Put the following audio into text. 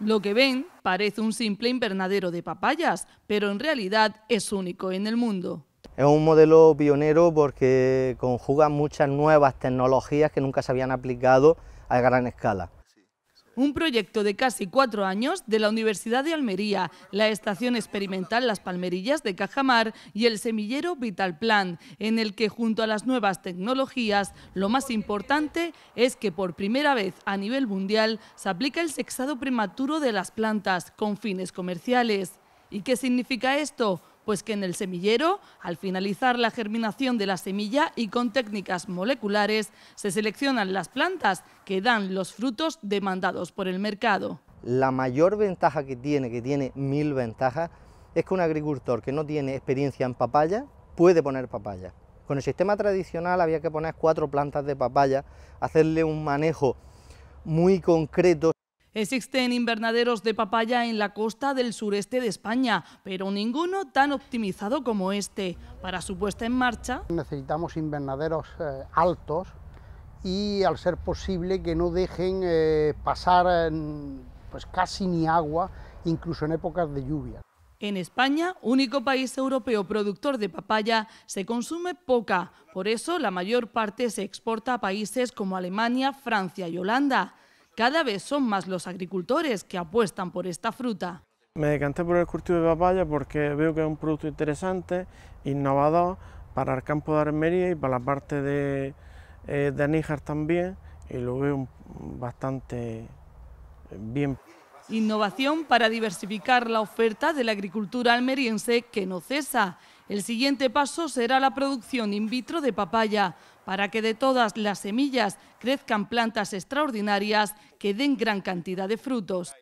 Lo que ven parece un simple invernadero de papayas, pero en realidad es único en el mundo. Es un modelo pionero porque conjuga muchas nuevas tecnologías que nunca se habían aplicado a gran escala un proyecto de casi cuatro años de la Universidad de Almería, la Estación Experimental Las Palmerillas de Cajamar y el semillero Vital Plan, en el que junto a las nuevas tecnologías, lo más importante es que por primera vez a nivel mundial se aplica el sexado prematuro de las plantas con fines comerciales. ¿Y qué significa esto? Pues que en el semillero, al finalizar la germinación de la semilla y con técnicas moleculares, se seleccionan las plantas que dan los frutos demandados por el mercado. La mayor ventaja que tiene, que tiene mil ventajas, es que un agricultor que no tiene experiencia en papaya puede poner papaya. Con el sistema tradicional había que poner cuatro plantas de papaya, hacerle un manejo muy concreto Existen invernaderos de papaya en la costa del sureste de España, pero ninguno tan optimizado como este. Para su puesta en marcha... Necesitamos invernaderos eh, altos y al ser posible que no dejen eh, pasar eh, pues casi ni agua, incluso en épocas de lluvia. En España, único país europeo productor de papaya, se consume poca, por eso la mayor parte se exporta a países como Alemania, Francia y Holanda. Cada vez son más los agricultores que apuestan por esta fruta. Me decanté por el cultivo de papaya porque veo que es un producto interesante, innovador para el campo de Armería y para la parte de, eh, también, y lo veo bastante bien. Innovación para diversificar la oferta de la agricultura almeriense que no cesa. El siguiente paso será la producción in vitro de papaya, para que de todas las semillas crezcan plantas extraordinarias que den gran cantidad de frutos.